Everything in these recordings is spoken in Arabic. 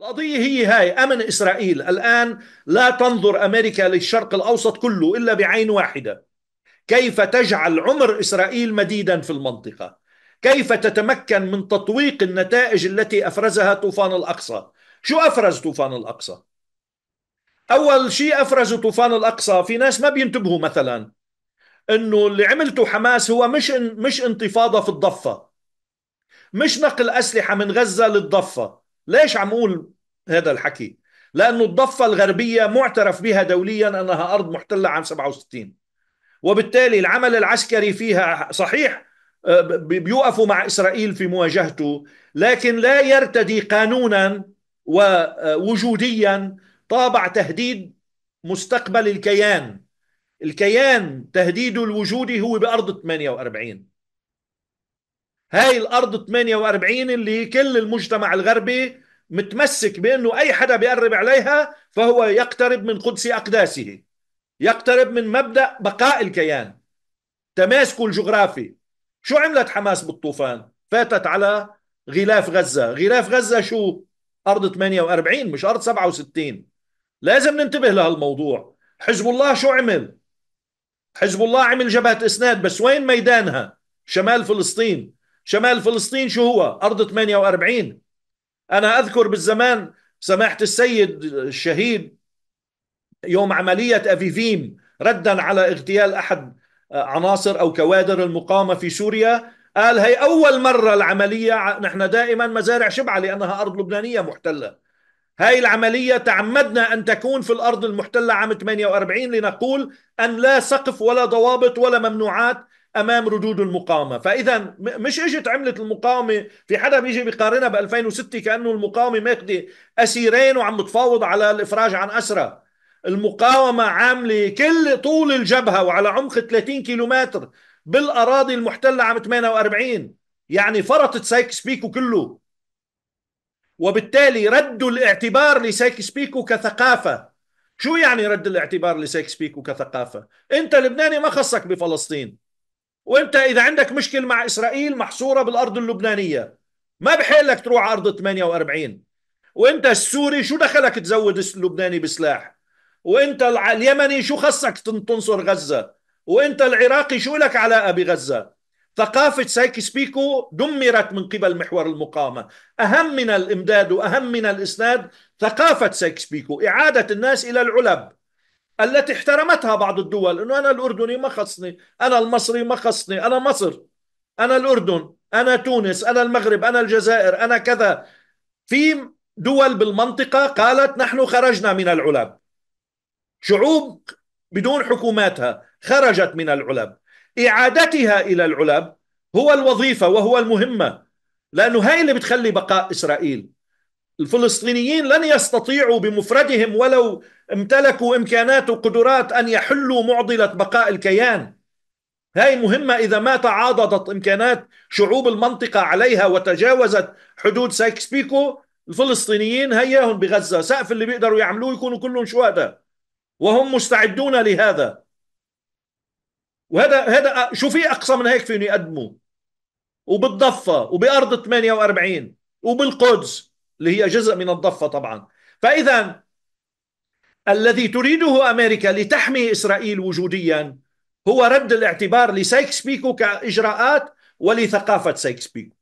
القضية هي هاي أمن إسرائيل الآن لا تنظر أمريكا للشرق الأوسط كله إلا بعين واحدة كيف تجعل عمر إسرائيل مديدا في المنطقة كيف تتمكن من تطويق النتائج التي أفرزها طوفان الأقصى شو أفرز طوفان الأقصى أول شيء أفرز طوفان الأقصى في ناس ما بينتبهوا مثلا أنه اللي عملته حماس هو مش مش انتفاضة في الضفة مش نقل أسلحة من غزة للضفة ليش عم أقول هذا الحكي لأنه الضفة الغربية معترف بها دوليا أنها أرض محتلة عام 67 وبالتالي العمل العسكري فيها صحيح آه، بيوقفوا مع إسرائيل في مواجهته لكن لا يرتدي قانونا ووجوديا طابع تهديد مستقبل الكيان الكيان تهديده الوجودي هو بأرض 48 هاي الارض 48 اللي كل المجتمع الغربي متمسك بانه اي حدا بيقرب عليها فهو يقترب من قدس اقداسه يقترب من مبدا بقاء الكيان تماسكه الجغرافي شو عملت حماس بالطوفان فاتت على غلاف غزه غلاف غزه شو ارض 48 مش ارض 67 لازم ننتبه لهالموضوع حزب الله شو عمل حزب الله عمل جبهه اسناد بس وين ميدانها شمال فلسطين شمال فلسطين شو هو أرض 48 أنا أذكر بالزمان سماحة السيد الشهيد يوم عملية أفيفيم ردا على اغتيال أحد عناصر أو كوادر المقاومة في سوريا قال هي أول مرة العملية نحن دائما مزارع شبعة لأنها أرض لبنانية محتلة هاي العملية تعمدنا أن تكون في الأرض المحتلة عام 48 لنقول أن لا سقف ولا ضوابط ولا ممنوعات امام ردود المقاومه فاذا مش اجت عملت المقاومه في حدا بيجي بيقارنها ب 2006 كانه المقاومه ماخذه اسيرين وعم بتفاوض على الافراج عن اسرى المقاومه عامله كل طول الجبهه وعلى عمق 30 كيلومتر بالاراضي المحتله عام 48 يعني فرطت سايكس بيكو كله وبالتالي ردوا الاعتبار لسايكس بيكو كثقافه شو يعني رد الاعتبار لسايكس بيكو كثقافه انت لبناني ما خصك بفلسطين وانت اذا عندك مشكل مع اسرائيل محصوره بالارض اللبنانيه ما بحق لك تروح على ارض 48 وانت السوري شو دخلك تزود اللبناني بسلاح وانت اليمني شو خصك تنصر غزه وانت العراقي شو لك علاقه بغزه ثقافة سايكس بيكو دمرت من قبل محور المقاومة أهم من الإمداد وأهم من الإسناد ثقافة سايكس بيكو إعادة الناس إلى العلب التي احترمتها بعض الدول انه انا الاردني ما خصني انا المصري ما خصني انا مصر انا الاردن انا تونس انا المغرب انا الجزائر انا كذا في دول بالمنطقه قالت نحن خرجنا من العلب شعوب بدون حكوماتها خرجت من العلب اعادتها الى العلب هو الوظيفه وهو المهمه لانه هاي اللي بتخلي بقاء اسرائيل الفلسطينيين لن يستطيعوا بمفردهم ولو امتلكوا امكانات وقدرات ان يحلوا معضله بقاء الكيان هاي مهمه اذا ما تعاضدت امكانات شعوب المنطقه عليها وتجاوزت حدود سايكس بيكو الفلسطينيين هياهم بغزه سقف اللي بيقدروا يعملوه يكونوا كلهم شهداء وهم مستعدون لهذا وهذا هذا شو في اقصى من هيك فيهم يقدموا وبالضفه وبارض 48 وبالقدس اللي هي جزء من الضفة طبعا فإذا الذي تريده أمريكا لتحمي إسرائيل وجوديا هو رد الاعتبار لسايكس بيكو كإجراءات ولثقافة سايكس بيكو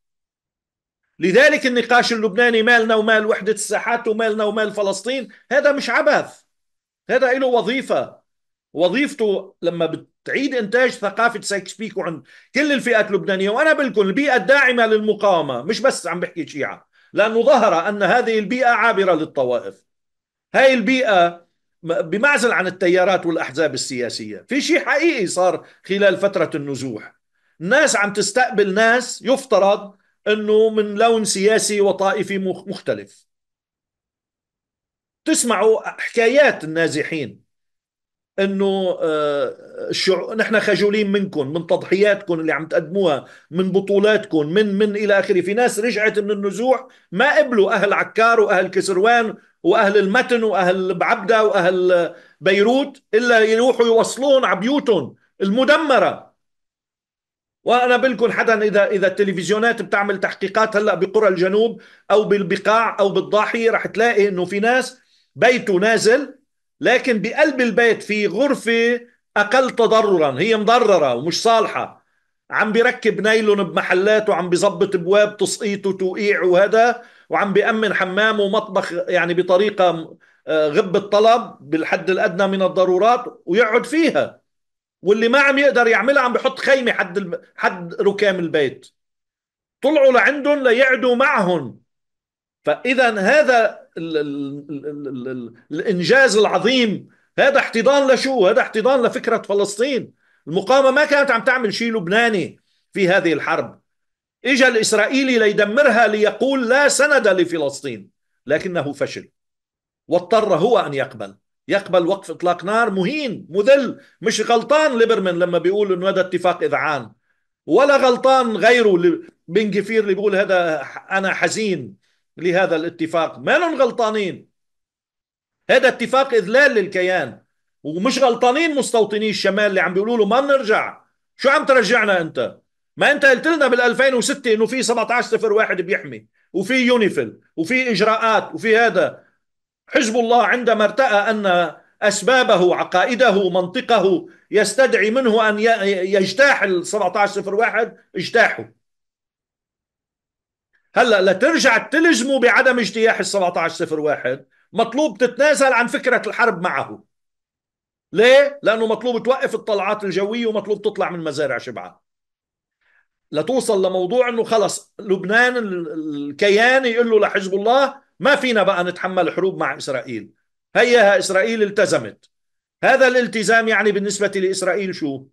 لذلك النقاش اللبناني مالنا ومال وحدة الساحات ومالنا ومال فلسطين هذا مش عبث هذا له وظيفة وظيفته لما بتعيد إنتاج ثقافة سايكس بيكو عند كل الفئات اللبنانية وأنا بقول البيئة الداعمة للمقاومة مش بس عم بحكي شيعة لأنه ظهر أن هذه البيئة عابرة للطوائف هاي البيئة بمعزل عن التيارات والأحزاب السياسية في شيء حقيقي صار خلال فترة النزوح الناس عم تستقبل ناس يفترض أنه من لون سياسي وطائفي مختلف تسمعوا حكايات النازحين انه الشعو... آه، نحن خجولين منكم من تضحياتكم اللي عم تقدموها من بطولاتكم من من الى اخره في ناس رجعت من النزوح ما قبلوا اهل عكار واهل كسروان واهل المتن واهل بعبده واهل بيروت الا يروحوا يوصلون على بيوتهم المدمره وانا بقول حدا اذا اذا التلفزيونات بتعمل تحقيقات هلا بقرى الجنوب او بالبقاع او بالضاحيه رح تلاقي انه في ناس بيته نازل لكن بقلب البيت في غرفة أقل تضررا هي مضررة ومش صالحة عم بيركب نايلون بمحلات وعم بيظبط ابواب تسقيط وتوقيع وهذا وعم بيأمن حمام ومطبخ يعني بطريقة آه، غب الطلب بالحد الأدنى من الضرورات ويقعد فيها واللي ما عم يقدر يعملها عم بحط خيمة حد حد ركام البيت طلعوا لعندهم ليقعدوا معهم فإذا هذا الـ الـ الـ الـ الـ الانجاز العظيم هذا احتضان لشو هذا احتضان لفكره فلسطين المقاومه ما كانت عم تعمل شيء لبناني في هذه الحرب اجى الاسرائيلي ليدمرها ليقول لا سند لفلسطين لكنه فشل واضطر هو ان يقبل يقبل وقف اطلاق نار مهين مذل مش غلطان ليبرمان لما بيقول انه هذا اتفاق اذعان ولا غلطان غيره بن جفير اللي بيقول هذا انا حزين لهذا الاتفاق ما غلطانين هذا اتفاق إذلال للكيان ومش غلطانين مستوطني الشمال اللي عم بيقولوا له ما بنرجع شو عم ترجعنا انت ما انت قلت لنا بال2006 انه في 17 صفر واحد بيحمي وفي يونيفل وفي اجراءات وفي هذا حزب الله عندما ارتأى ان اسبابه عقائده منطقه يستدعي منه ان يجتاح ال 17 صفر واحد اجتاحه هلا لترجع تلجمه بعدم اجتياح ال 1701 مطلوب تتنازل عن فكره الحرب معه ليه؟ لانه مطلوب توقف الطلعات الجويه ومطلوب تطلع من مزارع شبعه لتوصل لموضوع انه خلص لبنان الكيان يقول له لحزب الله ما فينا بقى نتحمل حروب مع اسرائيل هيها اسرائيل التزمت هذا الالتزام يعني بالنسبه لاسرائيل شو؟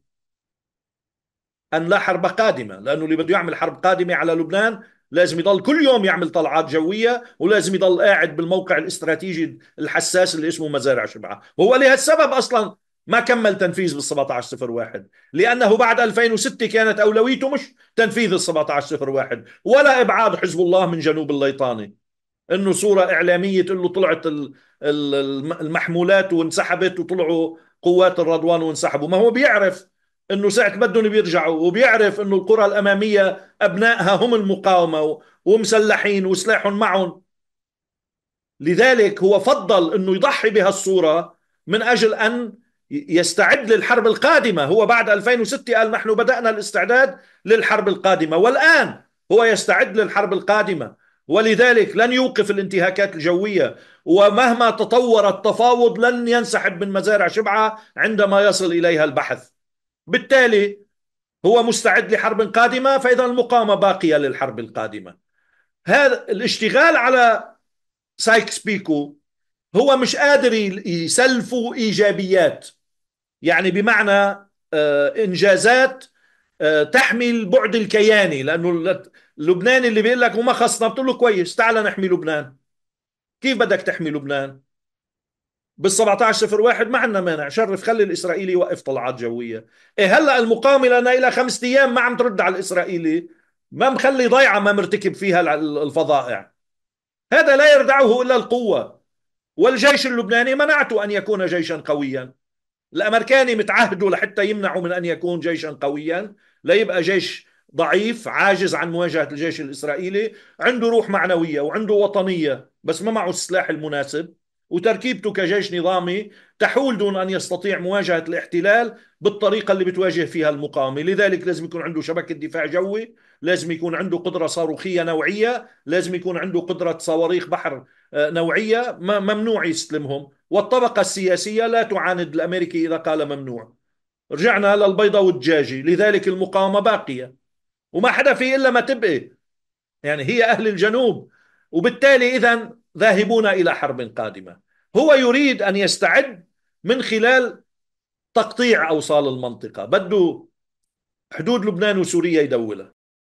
ان لا حرب قادمه لانه اللي بده يعمل حرب قادمه على لبنان لازم يضل كل يوم يعمل طلعات جويه ولازم يضل قاعد بالموقع الاستراتيجي الحساس اللي اسمه مزارع شبعه وهو لهالسبب اصلا ما كمل تنفيذ بال 1701 لانه بعد 2006 كانت اولويته مش تنفيذ ال 1701 ولا ابعاد حزب الله من جنوب الليطاني انه صوره اعلاميه تقول له طلعت المحمولات وانسحبت وطلعوا قوات الرضوان وانسحبوا ما هو بيعرف انه ساعه بدهم بيرجعوا وبيعرف انه القرى الاماميه ابنائها هم المقاومه ومسلحين وسلاحهم معهم لذلك هو فضل انه يضحي بهالصوره من اجل ان يستعد للحرب القادمه هو بعد 2006 قال نحن بدانا الاستعداد للحرب القادمه والان هو يستعد للحرب القادمه ولذلك لن يوقف الانتهاكات الجويه ومهما تطور التفاوض لن ينسحب من مزارع شبعه عندما يصل اليها البحث بالتالي هو مستعد لحرب قادمة فإذا المقاومة باقية للحرب القادمة هذا الاشتغال على سايكس بيكو هو مش قادر يسلفه إيجابيات يعني بمعنى آه، إنجازات آه، تحمي البعد الكياني لأنه اللبناني اللي بيقول لك وما خصنا بتقول له كويس تعال نحمي لبنان كيف بدك تحمي لبنان بال 17 واحد ما عندنا مانع شرف خلي الاسرائيلي يوقف طلعات جويه إيه هلا المقاومه لنا إلى خمسة ايام ما عم ترد على الاسرائيلي ما مخلي ضيعه ما مرتكب فيها الفظائع هذا لا يردعه الا القوه والجيش اللبناني منعته ان يكون جيشا قويا الامريكاني متعهده لحتى يمنعه من ان يكون جيشا قويا لا يبقى جيش ضعيف عاجز عن مواجهه الجيش الاسرائيلي عنده روح معنويه وعنده وطنيه بس ما معه السلاح المناسب وتركيبته كجيش نظامي تحول دون أن يستطيع مواجهة الاحتلال بالطريقة اللي بتواجه فيها المقاومة لذلك لازم يكون عنده شبكة دفاع جوي لازم يكون عنده قدرة صاروخية نوعية لازم يكون عنده قدرة صواريخ بحر آه، نوعية ممنوع يستلمهم والطبقة السياسية لا تعاند الأمريكي إذا قال ممنوع رجعنا للبيضة والدجاجة لذلك المقاومة باقية وما حدا في إلا ما تبقي يعني هي أهل الجنوب وبالتالي إذا ذاهبون إلى حرب قادمة هو يريد أن يستعد من خلال تقطيع أوصال المنطقة بده حدود لبنان وسوريا يدولها